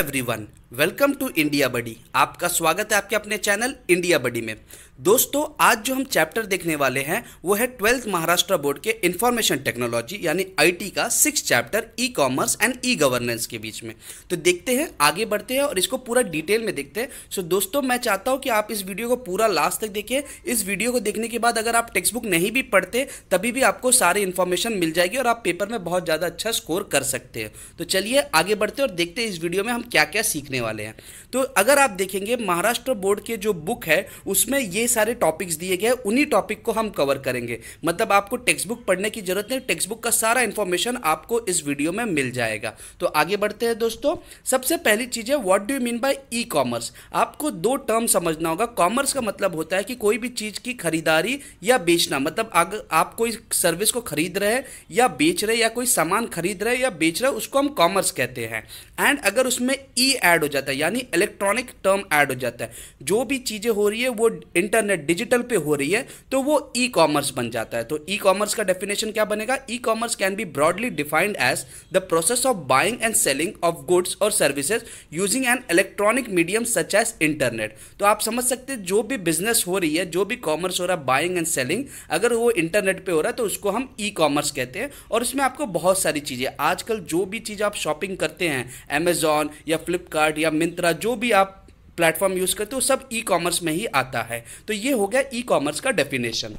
everyone welcome to India buddy आपका स्वागत है आपके अपने चैनल इंडिया बडी में दोस्तों आज जो हम चैप्टर देखने वाले हैं वो है ट्वेल्थ महाराष्ट्र बोर्ड के इन्फॉर्मेशन टेक्नोलॉजी यानी आईटी का six chapter e commerce and e governance के बीच में तो देखते हैं आगे बढ़ते हैं और इसको पूरा डिटेल में देखते हैं सो दोस्तों मैं चाहता हूं कि आप इस वीडियो को पूरा लास्ट तक देखिए इस वीडियो को देखने के बाद अगर आप टेक्स्ट बुक नहीं भी पढ़ते तभी भी आपको सारी इन्फॉर्मेशन मिल जाएगी और आप पेपर में बहुत ज़्यादा अच्छा स्कोर कर सकते हैं तो चलिए आगे बढ़ते और देखते हैं इस वीडियो में हम क्या क्या सीखने वाले हैं तो अगर आप देखेंगे महाराष्ट्र बोर्ड के जो बुक है उसमें ये सारे टॉपिक्स दिए गए उन्हीं टॉपिक को हम कवर करेंगे मतलब आपको टेक्स्ट बुक पढ़ने की जरूरत नहीं टेक्स्ट बुक का सारा इन्फॉर्मेशन आपको इस वीडियो में मिल जाएगा तो आगे बढ़ते हैं दोस्तों सबसे पहली चीज़ है what do you mean by e commerce आपको दो टर्म समझना होगा कॉमर्स का मतलब होता है कि कोई भी चीज़ की खरीदारी या बेचना मतलब अगर आप कोई सर्विस को खरीद रहे या बेच रहे या कोई सामान खरीद रहे या बेच रहे उसको हम कॉमर्स कहते हैं एंड अगर उसमें ई एड हो जाता है यानी इलेक्ट्रॉनिक टर्म एड हो जाता है जो भी चीज़ें हो रही है वो इंटर इंटरनेट डिजिटल पे हो रही है तो वो ई कॉमर्स बन जाता है तो ई कॉमर्स का डेफिनेशन क्या बनेगा e commerce can be broadly defined as the process of buying and selling of goods और services using an electronic medium such as internet तो आप समझ सकते हैं जो भी बिजनेस हो रही है जो भी कॉमर्स हो रहा है बाइंग एंड सेलिंग अगर वो इंटरनेट पर हो रहा है तो उसको हम ई कॉमर्स कहते हैं और इसमें आपको बहुत सारी चीज़ें आजकल जो भी चीज़ आप शॉपिंग करते हैं एमेजॉन या फ्लिपकार्ट या मिंत्रा जो भी आप प्लेटफॉर्म यूज़ करते हो सब ई कॉमर्स में ही आता है तो ये हो गया ई कॉमर्स का डेफिनेशन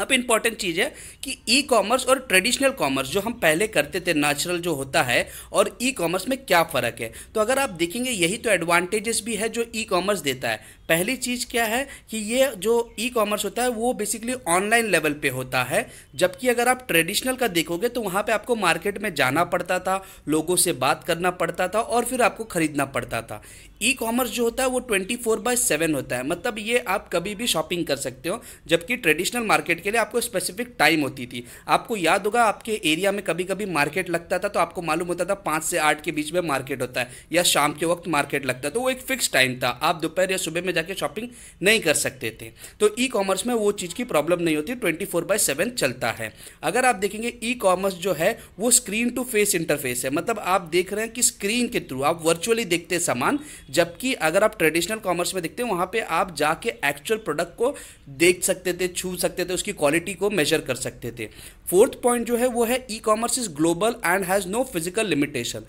अब इम्पॉर्टेंट चीज़ है कि ई कॉमर्स और ट्रेडिशनल कॉमर्स जो हम पहले करते थे नेचुरल जो होता है और ई कॉमर्स में क्या फ़र्क है तो अगर आप देखेंगे यही तो एडवांटेजेस भी है जो ई कॉमर्स देता है पहली चीज़ क्या है कि ये जो ई कॉमर्स होता है वो बेसिकली ऑनलाइन लेवल पे होता है जबकि अगर आप ट्रेडिशनल का देखोगे तो वहाँ पे आपको मार्केट में जाना पड़ता था लोगों से बात करना पड़ता था और फिर आपको ख़रीदना पड़ता था ई कॉमर्स जो होता है वो ट्वेंटी फोर बाय सेवन होता है मतलब ये आप कभी भी शॉपिंग कर सकते हो जबकि ट्रेडिशनल मार्केट के लिए आपको स्पेसिफिक टाइम होती थी आपको याद होगा आपके एरिया में कभी कभी मार्केट लगता था तो आपको मालूम होता था पाँच से आठ के बीच में मार्केट होता है या शाम के वक्त मार्केट लगता है तो वो एक फिक्स टाइम था आप दोपहर या सुबह में में जाके शॉपिंग नहीं कर सकते थे तो ई कॉमर्स में वो चीज़ की प्रॉब्लम नहीं होती ट्वेंटी फोर बाय सेवन चलता है अगर आप देखेंगे ई कॉमर्स जो है वो स्क्रीन टू फेस इंटरफेस है मतलब आप देख रहे हैं कि स्क्रीन के थ्रू आप वर्चुअली देखते हैं सामान जबकि अगर आप ट्रेडिशनल कॉमर्स में देखते हैं वहाँ पर आप जाके एक्चुअल प्रोडक्ट को देख सकते थे छू सकते थे उसकी क्वालिटी को मेजर कर सकते थे फोर्थ पॉइंट जो है वो है e commerce is global and has no physical limitation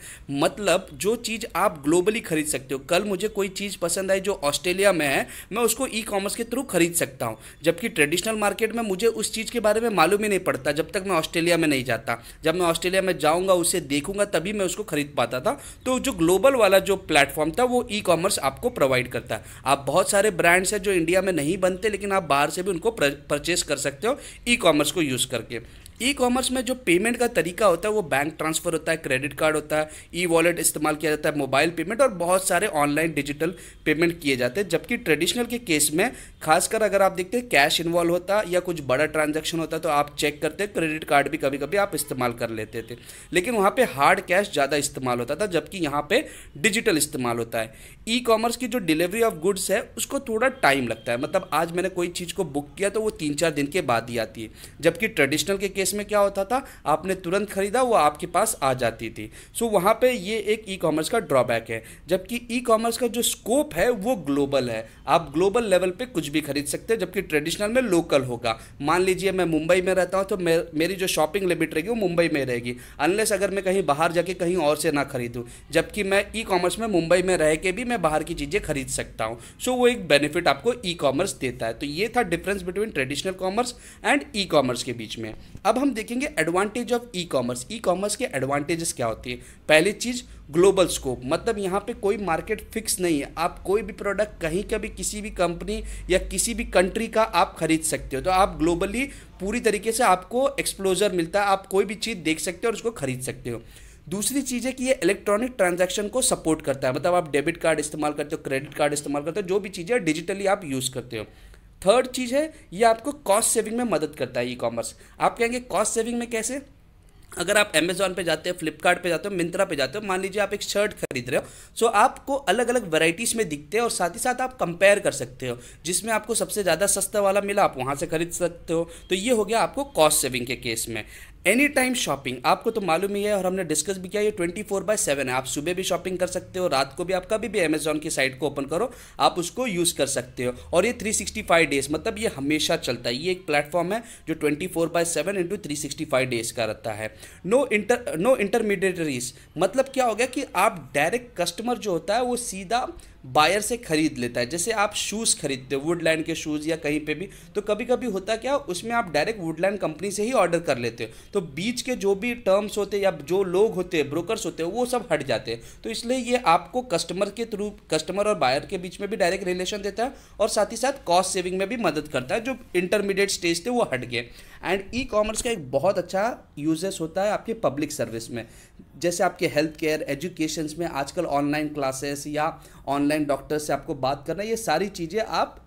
मतलब जो चीज़ आप ग्लोबली खरीद सकते हो कल मुझे कोई चीज़ पसंद आई जो ऑस्ट्रेलिया आइटम है मैं उसको ई कॉमर्स के थ्रू खरीद सकता हूँ जबकि ट्रेडिशनल मार्केट में मुझे उस चीज़ के बारे में मालूम ही नहीं पड़ता जब तक मैं ऑस्ट्रेलिया में नहीं जाता जब मैं ऑस्ट्रेलिया में जाऊँगा उसे देखूंगा तभी मैं उसको खरीद पाता था तो जो ग्लोबल वाला जो प्लेटफॉर्म था वो ई कॉमर्स आपको प्रोवाइड करता है आप बहुत सारे ब्रांड्स हैं जो इंडिया में नहीं बनते लेकिन आप बाहर से भी उनको परचेस कर सकते हो ई कॉमर्स को यूज़ करके ई कॉमर्स में जो पेमेंट का तरीका होता है वो बैंक ट्रांसफ़र होता है क्रेडिट कार्ड होता है ई वॉलेट इस्तेमाल किया जाता है मोबाइल पेमेंट और बहुत सारे ऑनलाइन डिजिटल पेमेंट किए जाते हैं जबकि ट्रेडिशनल के केस में खासकर अगर आप देखते हैं कैश इन्वॉल्व होता या कुछ बड़ा ट्रांजेक्शन होता तो आप चेक करते क्रेडिट कार्ड भी कभी कभी आप इस्तेमाल कर लेते थे लेकिन वहाँ पे हार्ड कैश ज़्यादा इस्तेमाल होता था जबकि यहाँ पे डिजिटल इस्तेमाल होता है ई कॉमर्स की जो डिलीवरी ऑफ गुड्स है उसको थोड़ा टाइम लगता है मतलब आज मैंने कोई चीज़ को बुक किया तो वो तीन चार दिन के बाद ही आती है जबकि ट्रेडिशनल के केस में क्या होता था आपने तुरंत खरीदा वो आपके पास आ जाती थी सो वहाँ पर ये एक ई कॉमर्स का ड्रॉबैक है जबकि ई कॉमर्स का जो स्कोप है वो ग्लोबल है आप ग्लोबल लेवल पर कुछ भी खरीद सकते हैं जबकि ट्रेडिशनल में लोकल होगा मान लीजिए मैं मुंबई में रहता हूँ तो मे, मेरी जो शॉपिंग लिमिट रहेगी वो मुंबई में रहेगी अनलेस अगर मैं कहीं बाहर जाके कहीं और से ना खरीदूँ जबकि मैं ई कॉमर्स में मुंबई में रह के भी मैं बाहर की चीज़ें खरीद सकता हूँ सो वो एक बेनिफिट आपको ई कॉमर्स देता है तो ये था difference between traditional commerce and e commerce के बीच में अब हम देखेंगे advantage of e commerce e commerce के एडवांटेजेस क्या होती है पहली चीज़ ग्लोबल स्कोप मतलब यहाँ पे कोई मार्केट फिक्स नहीं है आप कोई भी प्रोडक्ट कहीं का भी किसी भी कंपनी या किसी भी कंट्री का आप खरीद सकते हो तो आप ग्लोबली पूरी तरीके से आपको एक्सप्लोजर मिलता है आप कोई भी चीज़ देख सकते हो और उसको खरीद सकते हो दूसरी चीज़ है कि ये इलेक्ट्रॉनिक ट्रांजैक्शन को सपोर्ट करता है मतलब आप डेबिट कार्ड इस्तेमाल करते हो क्रेडिट कार्ड इस्तेमाल करते हो जो भी चीज़ें डिजिटली आप यूज़ करते हो थर्ड चीज़ है ये आपको कॉस्ट सेविंग में मदद करता है ई कॉमर्स आप कहेंगे कॉस्ट सेविंग में कैसे अगर आप अमेजोन पे जाते हो फ्लिपकार्ट पे जाते हो मिंत्रा पे जाते हो मान लीजिए आप एक शर्ट खरीद रहे हो सो आपको अलग अलग वेराइटीज़ में दिखते हैं और साथ ही साथ आप कंपेयर कर सकते हो जिसमें आपको सबसे ज़्यादा सस्ता वाला मिला आप वहाँ से खरीद सकते हो तो ये हो गया आपको कॉस्ट सेविंग के केस में एनी टाइम शॉपिंग आपको तो मालूम ही है और हमने डिस्कस भी किया ये ट्वेंटी फोर बाय सेवन है आप सुबह भी शॉपिंग कर सकते हो रात को भी आप कभी भी अमेजोन की साइट को ओपन करो आप उसको यूज़ कर सकते हो और ये थ्री सिक्सटी फाइव डेज मतलब ये हमेशा चलता है ये एक प्लेटफॉर्म है जो twenty four by seven into three sixty five days का रहता है नो इंटर नो इंटरमीडिएटरीज मतलब क्या हो गया कि आप डायरेक्ट कस्टमर जो होता है वो सीधा बायर से ख़रीद लेता है जैसे आप शूज़ खरीदते हो वुडलैंड के शूज़ या कहीं पे भी तो कभी कभी होता क्या उसमें आप डायरेक्ट वुडलैंड कंपनी से ही ऑर्डर कर लेते हो तो बीच के जो भी टर्म्स होते हैं या जो लोग होते हैं ब्रोकर्स होते हैं वो सब हट जाते हैं तो इसलिए ये आपको कस्टमर के थ्रू कस्टमर और बायर के बीच में भी डायरेक्ट रिलेशन देता है और साथ ही साथ कॉस्ट सेविंग में भी मदद करता है जो इंटरमीडिएट स्टेज थे वो हट गए एंड ई कॉमर्स का एक बहुत अच्छा यूजेस होता है आपके पब्लिक सर्विस में जैसे आपके हेल्थ केयर एजुकेशन में आजकल ऑनलाइन क्लासेस या ऑनलाइन डॉक्टर से आपको बात करना ये सारी चीज़ें आप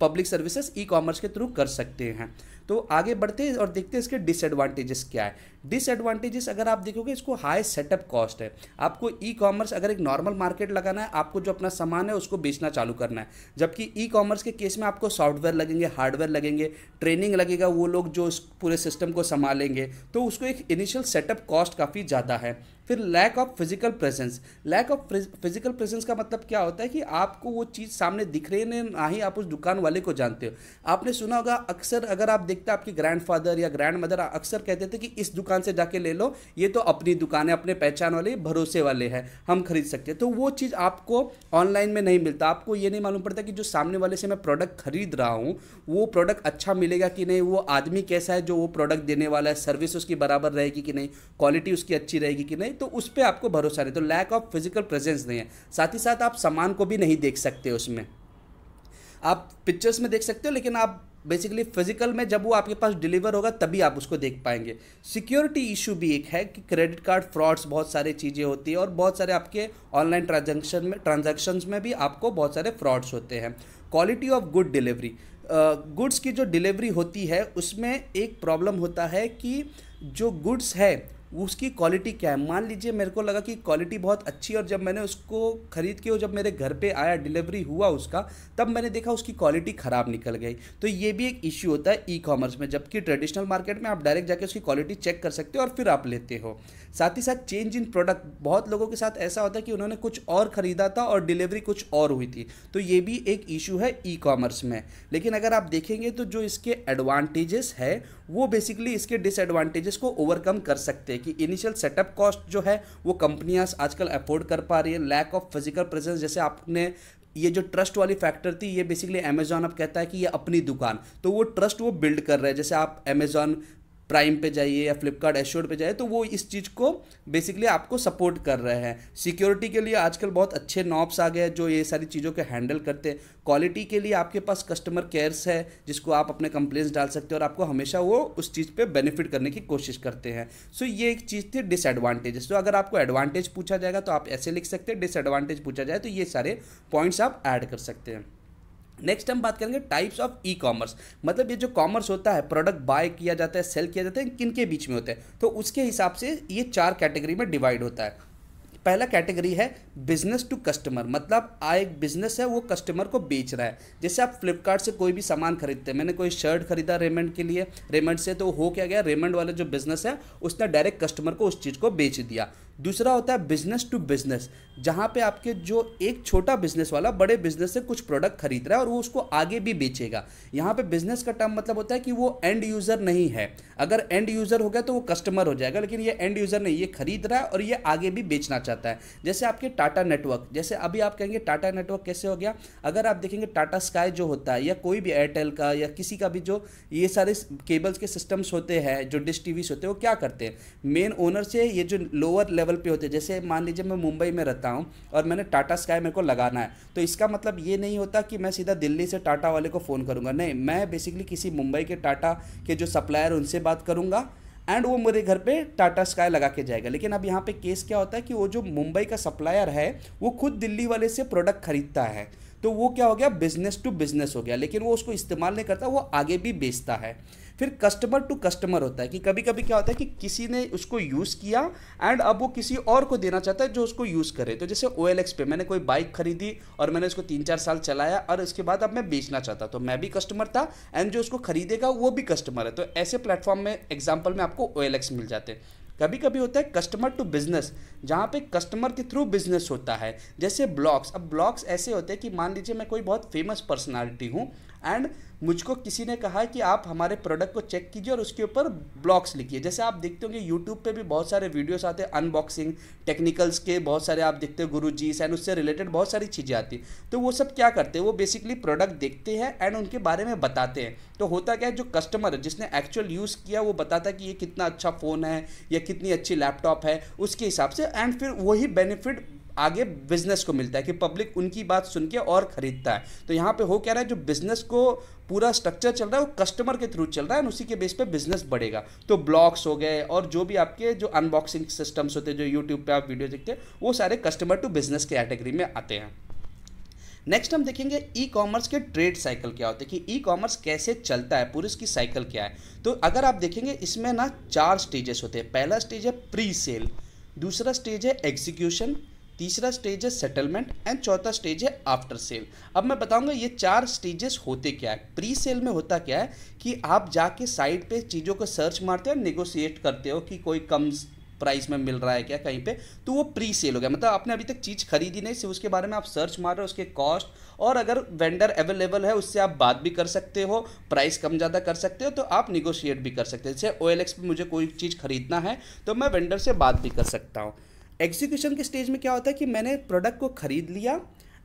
पब्लिक सर्विसेज ई कॉमर्स के थ्रू कर सकते हैं तो आगे बढ़ते हैं और देखते हैं इसके डिसएडवांटेजेस क्या है डिसएडवांटेजेस अगर आप देखोगे इसको हाई सेटअप कॉस्ट है आपको ई कॉमर्स अगर एक नॉर्मल मार्केट लगाना है आपको जो अपना सामान है उसको बेचना चालू करना है जबकि ई कॉमर्स के केस में आपको सॉफ्टवेयर लगेंगे हार्डवेयर लगेंगे ट्रेनिंग लगेगा वो लोग जो इस पूरे सिस्टम को संभालेंगे तो उसको एक इनिशियल सेटअप कॉस्ट काफ़ी ज़्यादा है फिर lack of physical presence lack of physical presence का मतलब क्या होता है कि आपको वो चीज़ सामने दिख रही है ना ही आप उस दुकान वाले को जानते हो आपने सुना होगा अक्सर अगर आप देखते आपके ग्रैंडफादर या ग्रैंड मदर अक्सर कहते थे कि इस दुकान दुकान से जाके ले लो ये तो अपनी दुकान है अपने पहचान वाले भरोसे वाले हैं हम खरीद सकते हैं तो वो चीज़ आपको ऑनलाइन में नहीं मिलता आपको ये नहीं मालूम पड़ता कि जो सामने वाले से मैं प्रोडक्ट खरीद रहा हूँ वो प्रोडक्ट अच्छा मिलेगा कि नहीं वो आदमी कैसा है जो वो प्रोडक्ट देने वाला है सर्विस उसकी बराबर रहेगी कि नहीं क्वालिटी उसकी अच्छी रहेगी कि नहीं तो उस पर आपको भरोसा नहीं तो लैक ऑफ फिजिकल प्रेजेंस नहीं है साथ ही साथ आप सामान को भी नहीं देख सकते उसमें आप पिक्चर्स में देख सकते हो लेकिन आप बेसिकली फिजिकल में जब वो आपके पास डिलीवर होगा तभी आप उसको देख पाएंगे सिक्योरिटी इशू भी एक है कि क्रेडिट कार्ड फ्रॉड्स बहुत सारी चीज़ें होती है और बहुत सारे आपके ऑनलाइन ट्रांजेक्शन में ट्रांजेक्शन्स में भी आपको बहुत सारे फ्रॉड्स होते हैं quality of good delivery goods की जो डिलीवरी होती है उसमें एक प्रॉब्लम होता है कि जो गुड्स है उसकी क्वालिटी क्या है मान लीजिए मेरे को लगा कि क्वालिटी बहुत अच्छी और जब मैंने उसको ख़रीद के और जब मेरे घर पे आया डिलीवरी हुआ उसका तब मैंने देखा उसकी क्वालिटी ख़राब निकल गई तो ये भी एक इश्यू होता है ई कॉमर्स में जबकि ट्रेडिशनल मार्केट में आप डायरेक्ट जाके उसकी क्वालिटी चेक कर सकते हो और फिर आप लेते हो साथ ही साथ चेंज इन प्रोडक्ट बहुत लोगों के साथ ऐसा होता है कि उन्होंने कुछ और ख़रीदा था और डिलीवरी कुछ और हुई थी तो ये भी एक इशू है ई कॉमर्स में लेकिन अगर आप देखेंगे तो जो इसके एडवांटेजेस है वो बेसिकली इसके डिसएडवांटेजेस को ओवरकम कर सकते हैं है कि इनिशियल सेटअप कॉस्ट जो है वो कंपनियाँ आजकल अफोर्ड कर पा रही है लैक ऑफ फिजिकल प्रेजेंस जैसे आपने ये जो ट्रस्ट वाली फैक्टर थी ये बेसिकली अमेजॉन अब कहता है कि ये अपनी दुकान तो वो ट्रस्ट वो बिल्ड कर रहे हैं जैसे आप अमेजॉन प्राइम पे जाइए या फ्लिपकार्ट एश्योर पे जाइए तो वो इस चीज़ को बेसिकली आपको सपोर्ट कर रहे हैं सिक्योरिटी के लिए आजकल बहुत अच्छे नॉब्स आ गए हैं जो ये सारी चीज़ों के हैंडल करते हैं क्वालिटी के लिए आपके पास कस्टमर केयर्स है जिसको आप अपने कंप्लेंट्स डाल सकते हो और आपको हमेशा वो उस चीज़ पे बेनिफिट करने की कोशिश करते हैं सो so, ये एक चीज़ थी डिसएडवांटेजेस तो अगर आपको एडवांटेज पूछा जाएगा तो आप ऐसे लिख सकते हैं डिसएडवांटेज पूछा जाए तो ये सारे पॉइंट्स आप ऐड कर सकते हैं नेक्स्ट हम बात करेंगे टाइप्स ऑफ ई कॉमर्स मतलब ये जो कॉमर्स होता है प्रोडक्ट बाय किया जाता है सेल किया जाता है किन के बीच में होता है तो उसके हिसाब से ये चार कैटेगरी में डिवाइड होता है पहला कैटेगरी है बिजनेस टू कस्टमर मतलब आ एक बिजनेस है वो कस्टमर को बेच रहा है जैसे आप फ्लिपकार्ट से कोई भी सामान खरीदते हैं मैंने कोई शर्ट खरीदा रेमंड के लिए रेमंड से तो हो क्या गया रेमंड वाले जो बिजनेस है उसने डायरेक्ट कस्टमर को उस चीज़ को बेच दिया दूसरा होता है बिजनेस टू बिजनेस जहाँ पे आपके जो एक छोटा बिजनेस वाला बड़े बिजनेस से कुछ प्रोडक्ट खरीद रहा है और वो उसको आगे भी बेचेगा यहाँ पे बिजनेस का टर्म मतलब होता है कि वो एंड यूज़र नहीं है अगर एंड यूज़र हो गया तो वो कस्टमर हो जाएगा लेकिन ये एंड यूज़र नहीं ये खरीद रहा है और ये आगे भी बेचना चाहता है जैसे आपके टाटा नेटवर्क जैसे अभी आप कहेंगे टाटा नेटवर्क कैसे हो गया अगर आप देखेंगे टाटा स्काई जो होता है या कोई भी एयरटेल का या किसी का भी जो ये सारे केबल्स के सिस्टम्स होते हैं जो डिश टीवीस होते हैं वो क्या करते हैं मेन ओनर से ये जो लोअर लेवल लेवल पे होते हैं जैसे मान लीजिए मैं मुंबई में रहता हूँ और मैंने टाटा स्काई मेरे को लगाना है तो इसका मतलब ये नहीं होता कि मैं सीधा दिल्ली से टाटा वाले को फ़ोन करूँगा नहीं मैं बेसिकली किसी मुंबई के टाटा के जो सप्लायर उनसे बात करूँगा एंड वो मेरे घर पे टाटा स्काई लगा के जाएगा लेकिन अब यहाँ पे केस क्या होता है कि वो जो मुंबई का सप्लायर है वो खुद दिल्ली वाले से प्रोडक्ट खरीदता है तो वो क्या हो गया बिजनेस टू बिजनेस हो गया लेकिन वो उसको इस्तेमाल नहीं करता वो आगे भी बेचता है फिर कस्टमर टू कस्टमर होता है कि कभी कभी क्या होता है कि किसी ने उसको यूज़ किया एंड अब वो किसी और को देना चाहता है जो उसको यूज़ करे तो जैसे ओ पे मैंने कोई बाइक खरीदी और मैंने उसको तीन चार साल चलाया और उसके बाद अब मैं बेचना चाहता तो मैं भी कस्टमर था एंड जो उसको खरीदेगा वो भी कस्टमर है तो ऐसे प्लेटफॉर्म में एग्जाम्पल में आपको ओ मिल जाते हैं कभी कभी होता है कस्टमर टू बिजनेस जहाँ पे कस्टमर के थ्रू बिजनेस होता है जैसे ब्लॉग्स अब ब्लॉग्स ऐसे होते हैं कि मान लीजिए मैं कोई बहुत फेमस पर्सनालिटी हूँ एंड मुझको किसी ने कहा कि आप हमारे प्रोडक्ट को चेक कीजिए और उसके ऊपर ब्लॉग्स लिखिए जैसे आप देखते होंगे यूट्यूब पे भी बहुत सारे वीडियोस आते हैं अनबॉक्सिंग टेक्निकल्स के बहुत सारे आप देखते हो गुरु जी एंड उससे रिलेटेड बहुत सारी चीज़ें आती हैं तो वो सब क्या करते हैं वो बेसिकली प्रोडक्ट देखते हैं एंड उनके बारे में बताते हैं तो होता क्या है जो कस्टमर जिसने एक्चुअल यूज़ किया वो बताता है कि ये कितना अच्छा फ़ोन है या कितनी अच्छी लैपटॉप है उसके हिसाब से एंड फिर वही बेनिफिट आगे बिजनेस को मिलता है कि पब्लिक उनकी बात सुन के और खरीदता है तो यहाँ पे हो क्या रहा है जो बिजनेस को पूरा स्ट्रक्चर चल रहा है वो कस्टमर के थ्रू चल रहा है उसी के बेस पे बिजनेस बढ़ेगा तो ब्लॉग्स हो गए और जो भी आपके जो अनबॉक्सिंग सिस्टम्स होते हैं जो यूट्यूब पे आप वीडियो देखते हैं वो सारे कस्टमर टू बिजनेस कैटेगरी में आते हैं नेक्स्ट हम देखेंगे ई कॉमर्स के ट्रेड साइकिल क्या होते हैं कि ई कॉमर्स कैसे चलता है पूरी इसकी साइकिल क्या है तो अगर आप देखेंगे इसमें ना चार स्टेजेस होते हैं पहला स्टेज है प्री सेल दूसरा स्टेज है एग्जीक्यूशन तीसरा स्टेज है सेटलमेंट एंड चौथा स्टेज है आफ्टर सेल अब मैं बताऊंगा ये चार स्टेजेस होते क्या है प्री सेल में होता क्या है कि आप जाके साइट पे चीज़ों को सर्च मारते हो नेगोशिएट करते हो कि कोई कम प्राइस में मिल रहा है क्या कहीं पे तो वो प्री सेल हो गया मतलब आपने अभी तक चीज़ खरीदी नहीं सिर्फ उसके बारे में आप सर्च मार रहे हो उसके कॉस्ट और अगर वेंडर अवेलेबल है उससे आप बात भी कर सकते हो प्राइस कम ज़्यादा कर सकते हो तो आप निगोशिएट भी कर सकते हो जैसे ओ एल मुझे कोई चीज़ खरीदना है तो मैं वेंडर से बात भी कर सकता हूँ एग्जीक्यूशन के स्टेज में क्या होता है कि मैंने प्रोडक्ट को खरीद लिया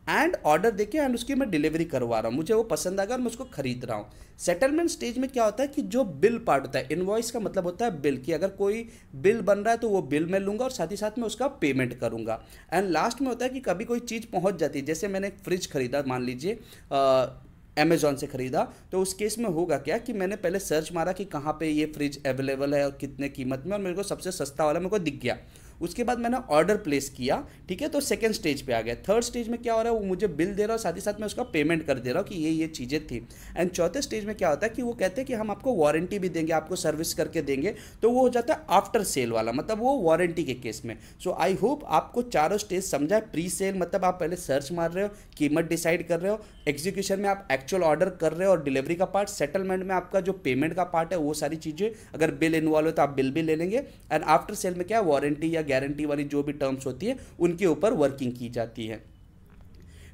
एंड ऑर्डर देके एंड उसकी मैं डिलीवरी करवा रहा हूँ मुझे वो पसंद आ गया और मैं उसको खरीद रहा हूँ सेटलमेंट स्टेज में क्या होता है कि जो बिल पार्ट होता है इन्वॉइस का मतलब होता है बिल कि अगर कोई बिल बन रहा है तो वो बिल मैं लूँगा और साथ ही साथ मैं उसका पेमेंट करूँगा एंड लास्ट में होता है कि कभी कोई चीज़ पहुँच जाती है जैसे मैंने एक फ्रिज खरीदा मान लीजिए अमेजोन से ख़रीदा तो उस केस में होगा क्या कि मैंने पहले सर्च मारा कि कहाँ पे ये फ्रिज अवेलेबल है और कितने कीमत में और मेरे को सबसे सस्ता वाला मेरे को दिख गया उसके बाद मैंने ऑर्डर प्लेस किया ठीक है तो सेकेंड स्टेज पे आ गया थर्ड स्टेज में क्या हो रहा है वो मुझे बिल दे रहा है साथ ही साथ मैं उसका पेमेंट कर दे रहा हूँ कि ये ये चीज़ें थी एंड चौथे स्टेज में क्या होता है कि वो कहते हैं कि हम आपको वारंटी भी देंगे आपको सर्विस करके देंगे तो वो हो जाता है आफ्टर सेल वाला मतलब वो वारंटी के केस में सो आई होप आपको चारों स्टेज समझा है प्री सेल मतलब आप पहले सर्च मार रहे हो कीमत डिसाइड कर रहे हो एग्जीक्यूशन में आप एक्चुअल ऑर्डर कर रहे हो और डिलीवरी का पार्ट सेटलमेंट में आपका जो पेमेंट का पार्ट है वो सारी चीज़ें अगर बिल इन्वॉल्व हो तो आप बिल भी ले लेंगे एंड आफ्टर सेल में क्या वारंटी या गारंटी वाली जो भी टर्म्स होती है उनके ऊपर वर्किंग की जाती है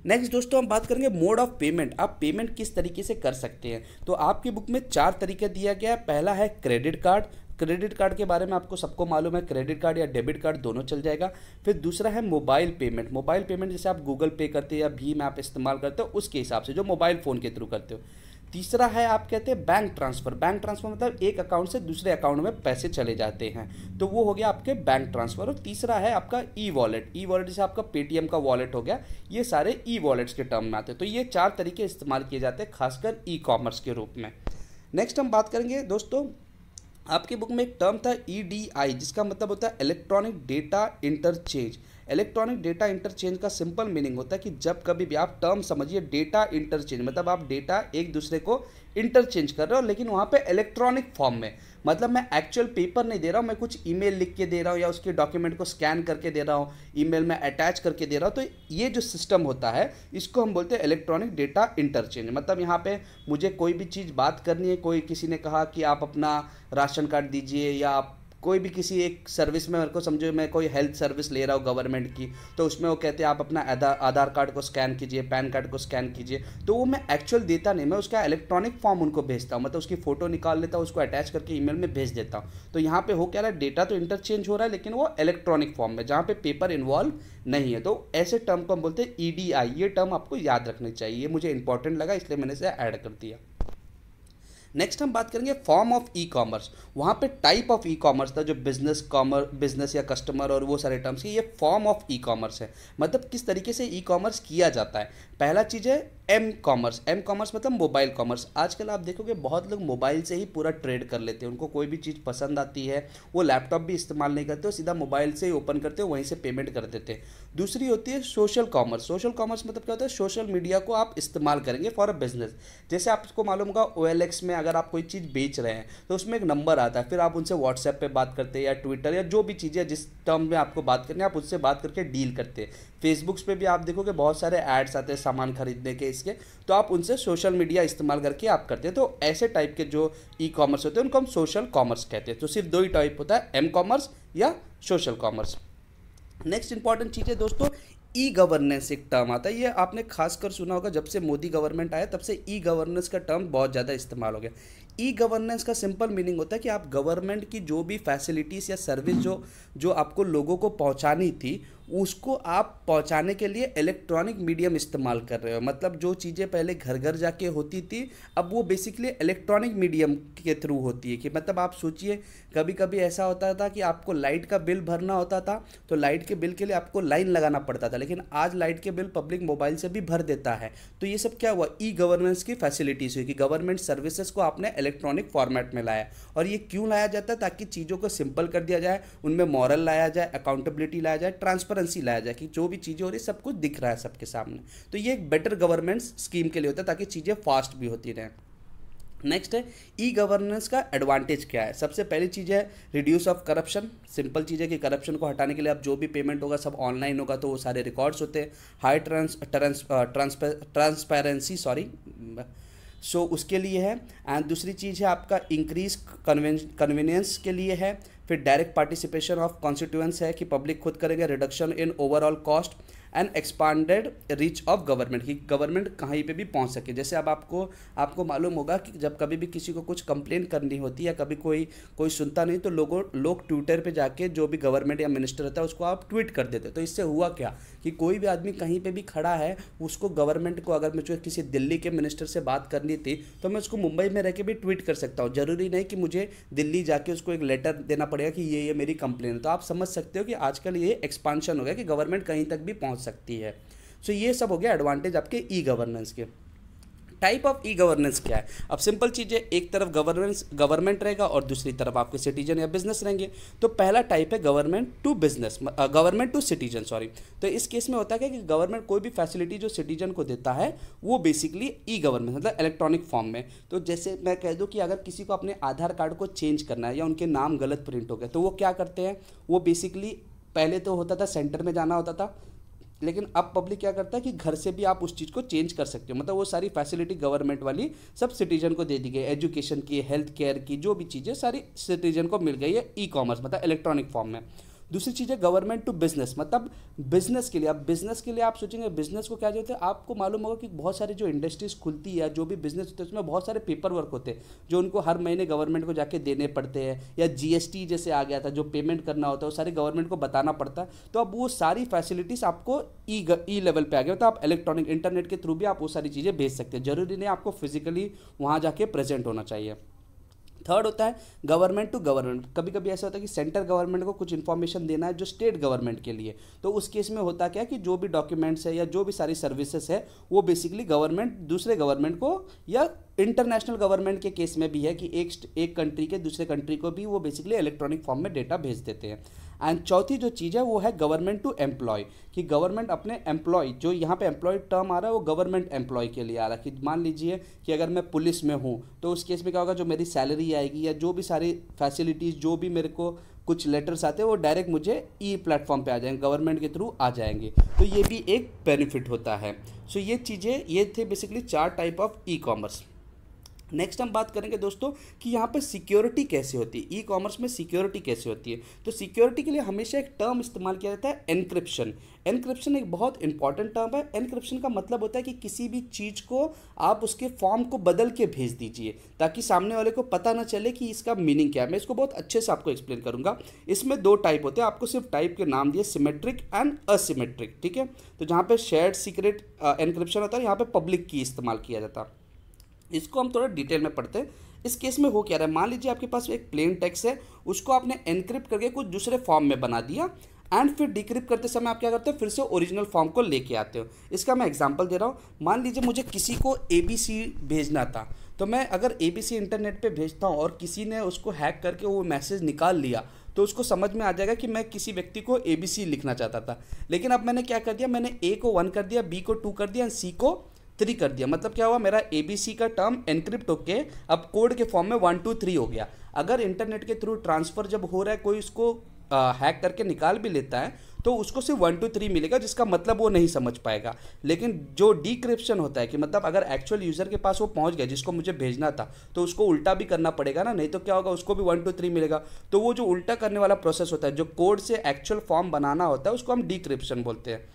नेक्स्ट दोस्तों हम बात करेंगे मोड ऑफ पेमेंट आप पेमेंट किस तरीके से कर सकते हैं तो आपकी बुक में चार तरीके दिया गया है पहला है क्रेडिट कार्ड क्रेडिट कार्ड के बारे में आपको सबको मालूम है क्रेडिट कार्ड या डेबिट कार्ड दोनों चल जाएगा फिर दूसरा है मोबाइल पेमेंट मोबाइल पेमेंट जैसे आप गूगल पे करते हो या भीम ऐप इस्तेमाल करते हो उसके हिसाब से जो मोबाइल फ़ोन के थ्रू करते हो तीसरा है आप कहते हैं बैंक ट्रांसफ़र बैंक ट्रांसफ़र मतलब एक अकाउंट से दूसरे अकाउंट में पैसे चले जाते हैं तो वो हो गया आपके बैंक ट्रांसफ़र और तीसरा है आपका ई वॉलेट ई वॉलेट जैसे आपका पेटीएम का वॉलेट हो गया ये सारे ई वॉलेट्स के टर्म में आते हैं तो ये चार तरीके इस्तेमाल किए जाते हैं खासकर ई कॉमर्स के रूप में नेक्स्ट हम बात करेंगे दोस्तों आपकी बुक में एक टर्म था ई e जिसका मतलब होता है electronic data interchange electronic data interchange का सिंपल मीनिंग होता है कि जब कभी भी आप टर्म समझिए डेटा इंटरचेंज मतलब आप डेटा एक दूसरे को इंटरचेंज कर रहे हो लेकिन वहाँ पे इलेक्ट्रॉनिक फॉर्म में मतलब मैं एक्चुअल पेपर नहीं दे रहा हूँ मैं कुछ ईमेल लिख के दे रहा हूँ या उसके डॉक्यूमेंट को स्कैन करके दे रहा हूँ ईमेल में अटैच करके दे रहा हूँ तो ये जो सिस्टम होता है इसको हम बोलते हैं इलेक्ट्रॉनिक डेटा इंटरचेंज मतलब यहाँ पे मुझे कोई भी चीज़ बात करनी है कोई किसी ने कहा कि आप अपना राशन कार्ड दीजिए या आप कोई भी किसी एक सर्विस में मेरे को समझो मैं कोई हेल्थ सर्विस ले रहा हूँ गवर्नमेंट की तो उसमें वो कहते हैं आप अपना आधार कार्ड को स्कैन कीजिए पैन कार्ड को स्कैन कीजिए तो वो मैं एक्चुअल देता नहीं मैं उसका इलेक्ट्रॉनिक फॉर्म उनको भेजता हूँ मतलब उसकी फ़ोटो निकाल लेता हूँ उसको अटैच करके ईमेल में भेज देता हूँ तो यहाँ पे हो क्या रहा है डेटा तो इंटरचेंज हो रहा है लेकिन वो इलेक्ट्रॉनिक फॉर्म में जहाँ पे पेपर इन्वॉल्व नहीं है तो ऐसे टर्म को हम बोलते हैं ई e ये टर्म आपको याद रखनी चाहिए मुझे इंपॉर्टेंट लगा इसलिए मैंने इसे ऐड कर दिया नेक्स्ट हम बात करेंगे फॉर्म ऑफ ई कॉमर्स वहाँ पे टाइप ऑफ ई कॉमर्स था जो बिजनेस कॉमर बिजनेस या कस्टमर और वो सारे टर्म्स की ये फॉर्म ऑफ ई कॉमर्स है मतलब किस तरीके से ई कॉमर्स किया जाता है पहला चीज़ है एम कॉमर्स एम कॉमर्स मतलब मोबाइल कॉमर्स आजकल आप देखोगे बहुत लोग मोबाइल से ही पूरा ट्रेड कर लेते हैं उनको कोई भी चीज़ पसंद आती है वो लैपटॉप भी इस्तेमाल नहीं करते हो सीधा मोबाइल से ही ओपन करते हो वहीं से पेमेंट कर देते हैं दूसरी होती है सोशल कॉमर्स सोशल कॉमर्स मतलब क्या होता है सोशल मीडिया को आप इस्तेमाल करेंगे फॉर अ बिजनेस जैसे आपको मालूम होगा ओ में हैं अगर आप कोई चीज़ बेच रहे हैं तो उसमें एक नंबर आता है फिर आप उनसे व्हाट्सएप पे बात करते हैं या ट्विटर या जो भी चीज़ें जिस टर्म में आपको बात करनी है आप उससे बात करके डील करते हैं फेसबुक्स पे भी आप देखोगे बहुत सारे एड्स आते हैं सामान खरीदने के इसके तो आप उनसे सोशल मीडिया इस्तेमाल करके आप करते हैं तो ऐसे टाइप के जो ई कॉमर्स होते हैं उनको हम सोशल कॉमर्स कहते हैं तो सिर्फ दो ही टाइप होता है एम कॉमर्स या सोशल कॉमर्स नेक्स्ट इंपॉर्टेंट चीज़ है दोस्तों ई गवर्नेंस एक टर्म आता है ये आपने खासकर सुना होगा जब से मोदी गवर्नमेंट आया तब से ई गवर्नेंस का टर्म बहुत ज़्यादा इस्तेमाल हो गया ई गवर्नेंस का सिंपल मीनिंग होता है कि आप गवर्नमेंट की जो भी फैसिलिटीज़ या सर्विस जो जो आपको लोगों को पहुंचानी थी उसको आप पहुंचाने के लिए इलेक्ट्रॉनिक मीडियम इस्तेमाल कर रहे हो मतलब जो चीज़ें पहले घर घर जाके होती थी अब वो बेसिकली इलेक्ट्रॉनिक मीडियम के थ्रू होती है कि मतलब आप सोचिए कभी कभी ऐसा होता था कि आपको लाइट का बिल भरना होता था तो लाइट के बिल के लिए आपको लाइन लगाना पड़ता था लेकिन आज लाइट के बिल पब्लिक मोबाइल से भी भर देता है तो ये सब क्या हुआ ई गवर्नेंस की फैसिलिटीज़ हुई कि गवर्नमेंट सर्विसेज को आपने इलेक्ट्रॉनिक फॉर्मेट में लाया और ये क्यों लाया जाता है ताकि चीज़ों को सिंपल कर दिया जाए उनमें मॉरल लाया जाए अकाउंटेबिलिटी लाया जाए ट्रांसफर ट्रांसपेरेंसी लाया जाए कि जो भी चीज़ें हो रही सब कुछ दिख रहा है सबके सामने तो ये एक बेटर गवर्नमेंट स्कीम के लिए होता है ताकि चीज़ें फास्ट भी होती रहें नेक्स्ट है ई गवर्नेंस का एडवांटेज क्या है सबसे पहली चीज़ है रिड्यूस ऑफ करप्शन सिंपल चीज़ है कि करप्शन को हटाने के लिए अब जो भी पेमेंट होगा सब ऑनलाइन होगा तो वो सारे रिकॉर्ड्स होते हैं high trans trans transparency sorry so so, उसके लिए है एंड दूसरी चीज़ है आपका इंक्रीज कन्वीनियंस के लिए है फिर डायरेक्ट पार्टिसिपेशन ऑफ कॉन्स्टिट्यूएंस है कि पब्लिक खुद करेंगे reduction in overall cost and expanded reach of government कि गवर्नमेंट कहीं पे भी पहुंच सके जैसे अब आपको आपको मालूम होगा कि जब कभी भी किसी को कुछ कंप्लेन करनी होती है या कभी कोई कोई सुनता नहीं तो लोगों लोग ट्विटर पे जाके जो भी गवर्नमेंट या मिनिस्टर होता है उसको आप ट्वीट कर देते तो इससे हुआ क्या कि कोई भी आदमी कहीं पर भी खड़ा है उसको गवर्नमेंट को अगर मुझे किसी दिल्ली के मिनिस्टर से बात करनी थी तो मैं उसको मुंबई में रह के भी ट्वीट कर सकता हूँ ज़रूरी नहीं कि मुझे दिल्ली जाके उसको एक लेटर देना पड़ेगा कि ये ये मेरी कंप्लेन तो आप समझ सकते हो कि आजकल ये एक्सपांशन हो गया कि गवर्नमेंट कहीं तक भी पहुँच पहुँच सकती है सो so, ये सब हो गया एडवांटेज आपके ई गवर्नेंस के टाइप ऑफ ई गवर्नेंस क्या है अब सिंपल चीज़ है एक तरफ गवर्नेंस गवर्नमेंट रहेगा और दूसरी तरफ आपके सिटीजन या बिजनेस रहेंगे तो पहला टाइप है government to business government to citizen sorry तो इस केस में होता है कि गवर्नमेंट कोई भी फैसिलिटी जो सिटीजन को देता है वो बेसिकली ई गवर्नमेंस मतलब इलेक्ट्रॉनिक फॉर्म में तो जैसे मैं कह दूँ कि अगर किसी को अपने आधार कार्ड को चेंज करना है या उनके नाम गलत प्रिंट हो गए तो वो क्या करते हैं वो बेसिकली पहले तो होता था सेंटर में जाना होता था लेकिन अब पब्लिक क्या करता है कि घर से भी आप उस चीज़ को चेंज कर सकते हो मतलब वो सारी फैसिलिटी गवर्नमेंट वाली सब सिटीजन को दे दी गई एजुकेशन की हेल्थ केयर की जो भी चीज़ें सारी सिटीजन को मिल गई है ई कॉमर्स मतलब इलेक्ट्रॉनिक फॉर्म में दूसरी चीज़ है गवर्नमेंट टू बिजनेस मतलब बिजनेस के लिए अब बिजनेस के लिए आप सोचेंगे बिजनेस को क्या जरूरत है आपको मालूम होगा कि बहुत सारी जो इंडस्ट्रीज खुलती है जो भी बिजनेस होते हैं उसमें बहुत सारे पेपर वर्क होते हैं जो उनको हर महीने गवर्नमेंट को जाके देने पड़ते हैं या जीएसटी जैसे आ गया था जो पेमेंट करना होता है वो सारे गवर्नमेंट को बताना पड़ता है तो अब वो सारी फैसिलिटीज़ आपको ई ई लेवल पर आ गया तो मतलब आप इलेक्ट्रॉनिक इंटरनेट के थ्रू भी आप वो सारी चीज़ें भेज सकते हैं जरूरी नहीं आपको फिजिकली वहाँ जाके प्रेजेंट होना चाहिए थर्ड होता है गवर्नमेंट टू गवर्नमेंट कभी कभी ऐसा होता है कि सेंटर गवर्नमेंट को कुछ इन्फॉर्मेशन देना है जो स्टेट गवर्नमेंट के लिए तो उस केस में होता क्या कि जो भी डॉक्यूमेंट्स है या जो भी सारी सर्विसेज है वो बेसिकली गवर्नमेंट दूसरे गवर्नमेंट को या इंटरनेशनल गवर्नमेंट के केस में भी है कि एक एक कंट्री के दूसरे कंट्री को भी वो बेसिकली इलेक्ट्रॉनिक फॉर्म में डेटा भेज देते हैं एंड चौथी जो चीज़ है वो है गवर्नमेंट टू एम्प्लॉय कि गवर्नमेंट अपने एम्प्लॉय जो यहाँ पे एम्प्लॉय टर्म आ रहा है वो गवर्नमेंट एम्प्लॉय के लिए आ रहा है कि मान लीजिए कि अगर मैं पुलिस में हूँ तो उस केस में क्या होगा जो मेरी सैलरी आएगी या जो भी सारी फैसिलिटीज़ जो भी मेरे को कुछ लेटर्स आते हैं वो डायरेक्ट मुझे ई प्लेटफॉर्म पे आ जाएंगे गवर्नमेंट के थ्रू आ जाएंगे तो ये भी एक बेनिफिट होता है सो so ये चीज़ें ये थे बेसिकली चार type of e commerce next हम बात करेंगे दोस्तों कि यहाँ पर सिक्योरिटी कैसे होती है ई कॉमर्स में सिक्योरिटी कैसे होती है तो सिक्योरिटी के लिए हमेशा एक टर्म इस्तेमाल किया जाता है एनक्रिप्शन एनक्रिप्शन एक बहुत इंपॉर्टेंट टर्म है एनक्रिप्शन का मतलब होता है कि किसी भी चीज़ को आप उसके फॉर्म को बदल के भेज दीजिए ताकि सामने वाले को पता ना चले कि इसका मीनिंग क्या है मैं इसको बहुत अच्छे से आपको एक्सप्लेन करूंगा इसमें दो टाइप होते हैं आपको सिर्फ टाइप के नाम दिए सिमेट्रिक एंड असिमेट्रिक ठीक है तो जहाँ पर शेयर सीक्रेट एनक्रिप्शन होता है यहाँ पर पब्लिक की इस्तेमाल किया जाता है इसको हम थोड़ा डिटेल में पढ़ते हैं इस केस में हो क्या रहा है मान लीजिए आपके पास एक प्लेन टेक्स है उसको आपने एनक्रिप्ट करके कुछ दूसरे फॉर्म में बना दिया एंड फिर डिक्रिप्ट करते समय आप क्या करते हो फिर से ओरिजिनल फॉर्म को लेके आते हो इसका मैं एग्जांपल दे रहा हूँ मान लीजिए मुझे किसी को ए बी सी भेजना था तो मैं अगर ए बी सी इंटरनेट पे भेजता हूँ और किसी ने उसको हैक करके वो मैसेज निकाल लिया तो उसको समझ में आ जाएगा कि मैं किसी व्यक्ति को ए बी सी लिखना चाहता था लेकिन अब मैंने क्या कर दिया मैंने ए को वन कर दिया बी को टू कर दिया एंड सी को थ्री कर दिया मतलब क्या हुआ मेरा ए बी सी का टर्म एनक्रिप्ट होके अब कोड के फॉर्म में वन टू थ्री हो गया अगर इंटरनेट के थ्रू ट्रांसफ़र जब हो रहा है कोई उसको हैक करके निकाल भी लेता है तो उसको सिर्फ वन टू थ्री मिलेगा जिसका मतलब वो नहीं समझ पाएगा लेकिन जो डिक्रिप्शन होता है कि मतलब अगर एक्चुअल यूज़र के पास वो पहुंच गया जिसको मुझे भेजना था तो उसको उल्टा भी करना पड़ेगा ना नहीं तो क्या होगा उसको भी वन टू थ्री मिलेगा तो वो जो उल्टा करने वाला प्रोसेस होता है जो कोड से एक्चुअल फॉर्म बनाना होता है उसको हम डिक्रिप्शन बोलते हैं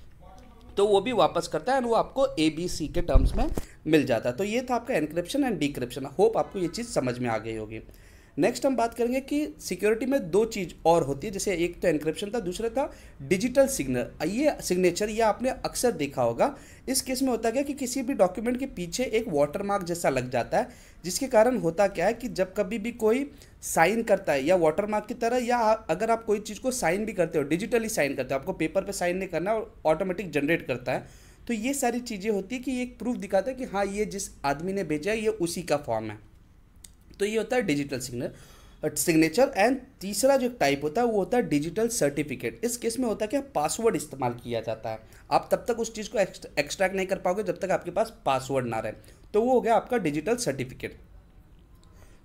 तो वो भी वापस करता है एंड वो आपको ए बी सी के टर्म्स में मिल जाता है तो ये था आपका एनक्रिप्शन एंड डिक्रिप्शन होप आपको ये चीज़ समझ में आ गई होगी नेक्स्ट हम बात करेंगे कि सिक्योरिटी में दो चीज़ और होती है जैसे एक तो एनक्रिप्शन था दूसरा था डिजिटल सिग्नल ये सिग्नेचर ये आपने अक्सर देखा होगा इस केस में होता क्या कि किसी भी डॉक्यूमेंट के पीछे एक वाटरमार्क जैसा लग जाता है जिसके कारण होता क्या है कि जब कभी भी कोई साइन करता है या वाटरमार्क की तरह या अगर आप कोई चीज़ को साइन भी करते हो डिजिटली साइन करते हो आपको पेपर पे साइन नहीं करना और ऑटोमेटिक जनरेट करता है तो ये सारी चीज़ें होती है कि एक प्रूफ दिखाता है कि हाँ ये जिस आदमी ने भेजा है ये उसी का फॉर्म है तो ये होता है डिजिटल सिग्नल सिग्नेचर एंड तीसरा जो टाइप होता है वो होता है डिजिटल सर्टिफिकेट इस केस में होता है क्या पासवर्ड इस्तेमाल किया जाता है आप तब तक उस चीज़ को एक्सट्रैक्ट नहीं कर पाओगे जब तक आपके पास पासवर्ड ना रहे तो वो हो गया आपका डिजिटल सर्टिफिकेट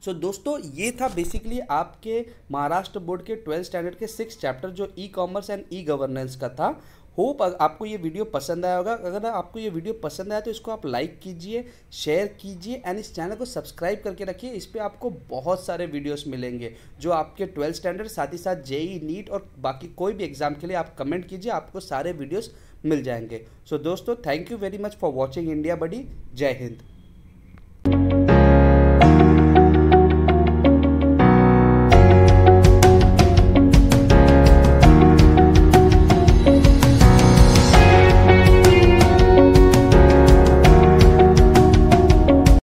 सो so, दोस्तों ये था बेसिकली आपके महाराष्ट्र बोर्ड के ट्वेल्थ स्टैंडर्ड के सिक्स चैप्टर जो e commerce and e governance का था होप आपको ये वीडियो पसंद आया होगा अगर आपको ये वीडियो पसंद आया तो इसको आप लाइक कीजिए शेयर कीजिए एंड इस चैनल को सब्सक्राइब करके रखिए इस पर आपको बहुत सारे वीडियोस मिलेंगे जो आपके ट्वेल्थ स्टैंडर्ड साथ ही साथ जेई नीट और बाकी कोई भी एग्जाम के लिए आप कमेंट कीजिए आपको सारे वीडियोज़ मिल जाएंगे सो so, दोस्तों thank you very much for watching India buddy जय हिंद